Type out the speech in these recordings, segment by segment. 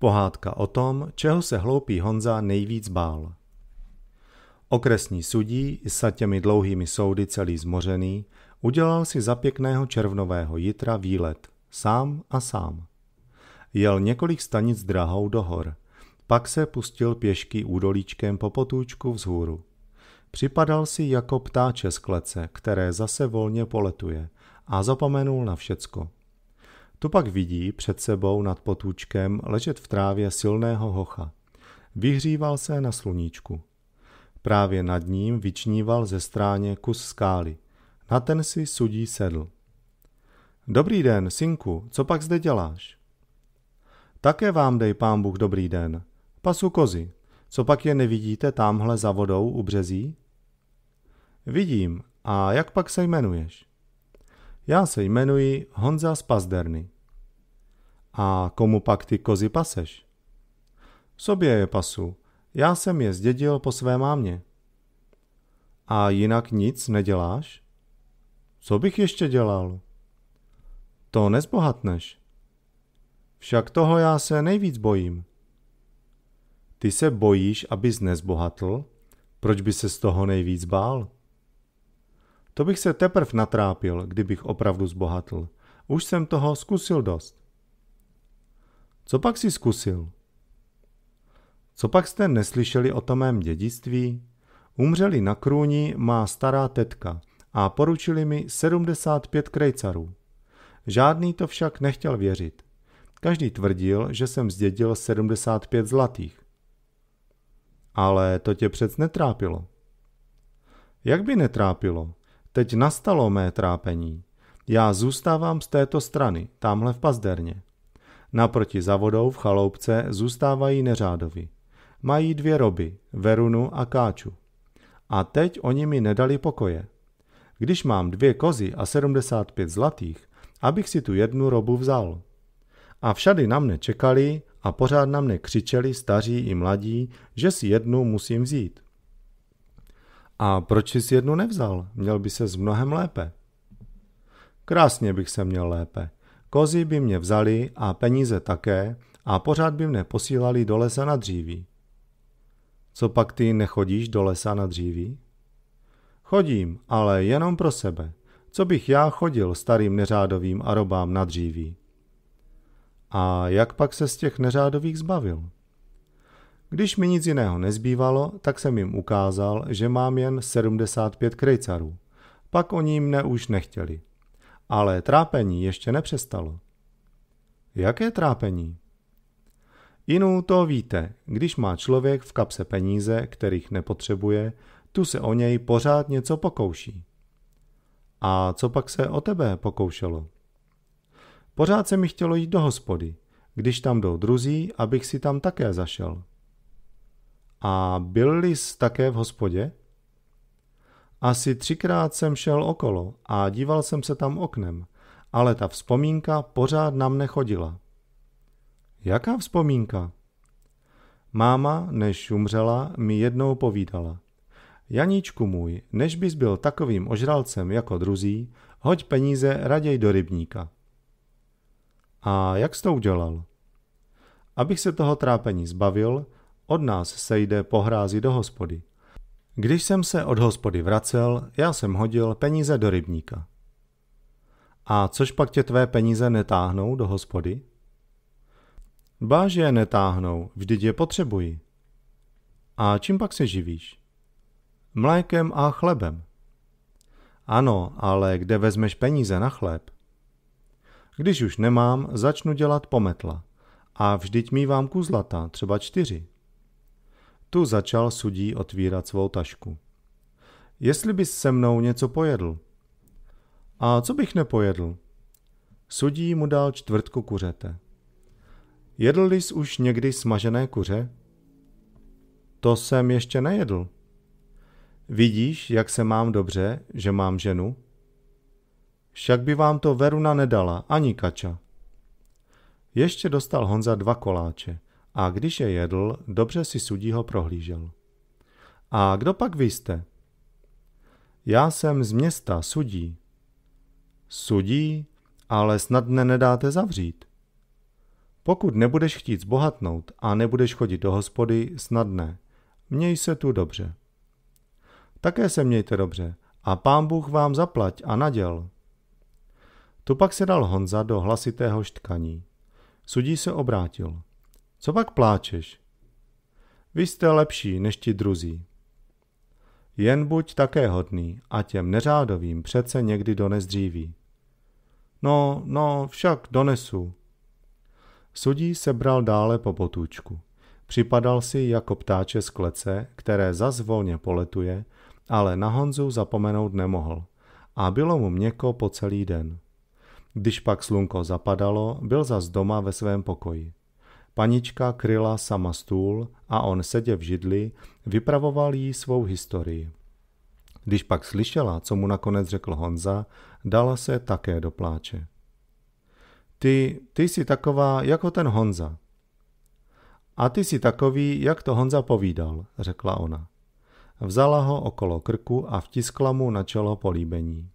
Pohádka o tom, čeho se hloupý Honza nejvíc bál. Okresní sudí, s těmi dlouhými soudy celý zmořený, udělal si za pěkného červnového jitra výlet, sám a sám. Jel několik stanic drahou do hor, pak se pustil pěšky údolíčkem po potůčku vzhůru. Připadal si jako ptáče z klece, které zase volně poletuje a zapomenul na všecko. Tu pak vidí před sebou nad potůčkem ležet v trávě silného hocha. Vyhříval se na sluníčku. Právě nad ním vyčníval ze stráně kus skály. Na ten si sudí sedl. Dobrý den, synku, co pak zde děláš? Také vám dej pán Bůh dobrý den. Pasu kozy. Co pak je nevidíte tamhle za vodou u březí? Vidím. A jak pak se jmenuješ? Já se jmenuji Honza z Pazderny. A komu pak ty kozy paseš? Sobě je pasu. Já jsem je zdědil po své mámě. A jinak nic neděláš? Co bych ještě dělal? To nezbohatneš. Však toho já se nejvíc bojím. Ty se bojíš, abys nezbohatl? Proč by se z toho nejvíc bál? To bych se teprv natrápil, kdybych opravdu zbohatl. Už jsem toho zkusil dost. Co pak si zkusil? Co pak jste neslyšeli o tom mém dědictví? Umřeli na krůni má stará tetka a poručili mi 75 krejcarů. Žádný to však nechtěl věřit. Každý tvrdil, že jsem zdědil 75 zlatých. Ale to tě přec netrápilo. Jak by netrápilo? Teď nastalo mé trápení. Já zůstávám z této strany, tamhle v pazderně. Naproti zavodou v chaloupce zůstávají neřádovi. Mají dvě roby, Verunu a Káču. A teď oni mi nedali pokoje. Když mám dvě kozy a 75 zlatých, abych si tu jednu robu vzal. A všady na mne čekali a pořád na mne křičeli staří i mladí, že si jednu musím vzít. A proč jsi jednu nevzal? Měl by se s mnohem lépe. Krásně bych se měl lépe. Kozy by mě vzali a peníze také a pořád by mne posílali do lesa na dříví. Co pak ty nechodíš do lesa na dříví? Chodím, ale jenom pro sebe. Co bych já chodil starým neřádovým a robám na dříví? A jak pak se z těch neřádových zbavil? Když mi nic jiného nezbývalo, tak jsem jim ukázal, že mám jen 75 krejcarů. Pak oni mne už nechtěli. Ale trápení ještě nepřestalo. Jaké trápení? Inu to víte, když má člověk v kapse peníze, kterých nepotřebuje, tu se o něj pořád něco pokouší. A co pak se o tebe pokoušelo? Pořád se mi chtělo jít do hospody, když tam jdou druzí, abych si tam také zašel. A byl jsi také v hospodě? Asi třikrát jsem šel okolo a díval jsem se tam oknem, ale ta vzpomínka pořád nám nechodila. Jaká vzpomínka? Máma, než umřela, mi jednou povídala. Janíčku můj, než bys byl takovým ožralcem jako druzí, hoď peníze raději do rybníka. A jak jsi to udělal? Abych se toho trápení zbavil, od nás sejde pohrázi do hospody – když jsem se od hospody vracel, já jsem hodil peníze do rybníka. A což pak tě tvé peníze netáhnou do hospody? Báže je netáhnou, vždyť je potřebují. A čím pak se živíš? Mlékem a chlebem. Ano, ale kde vezmeš peníze na chléb? Když už nemám, začnu dělat pometla. A vždyť mívám kuzlata, třeba čtyři. Tu začal sudí otvírat svou tašku. Jestli bys se mnou něco pojedl? A co bych nepojedl? Sudí mu dal čtvrtku kuřete. Jedl jsi už někdy smažené kuře? To jsem ještě nejedl. Vidíš, jak se mám dobře, že mám ženu? Však by vám to Veruna nedala, ani Kača. Ještě dostal Honza dva koláče a když je jedl, dobře si sudího prohlížel. A kdo pak vy jste? Já jsem z města sudí. Sudí, ale snad ne nedáte zavřít. Pokud nebudeš chtít zbohatnout a nebudeš chodit do hospody, ne. Měj se tu dobře. Také se mějte dobře a pán Bůh vám zaplať a naděl. Tu pak se dal Honza do hlasitého štkaní. Sudí se obrátil. Co pak pláčeš? Vy jste lepší než ti druzí. Jen buď také hodný a těm neřádovým přece někdy dones dříví. No, no, však donesu. Sudí sebral dále po potůčku. Připadal si jako ptáče z klece, které zas volně poletuje, ale na Honzu zapomenout nemohl. A bylo mu měko po celý den. Když pak slunko zapadalo, byl zas doma ve svém pokoji. Panička kryla sama stůl a on sedě v židli vypravoval jí svou historii. Když pak slyšela, co mu nakonec řekl Honza, dala se také do pláče. Ty, ty jsi taková jako ten Honza. A ty jsi takový, jak to Honza povídal, řekla ona. Vzala ho okolo krku a vtiskla mu na čelo políbení.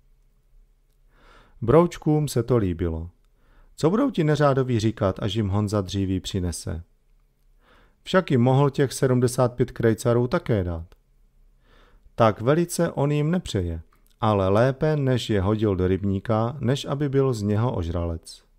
Broučkům se to líbilo. Co budou ti neřádoví říkat, až jim Honza dříví přinese? Však jim mohl těch 75 krejcarů také dát. Tak velice on jim nepřeje, ale lépe, než je hodil do rybníka, než aby byl z něho ožralec.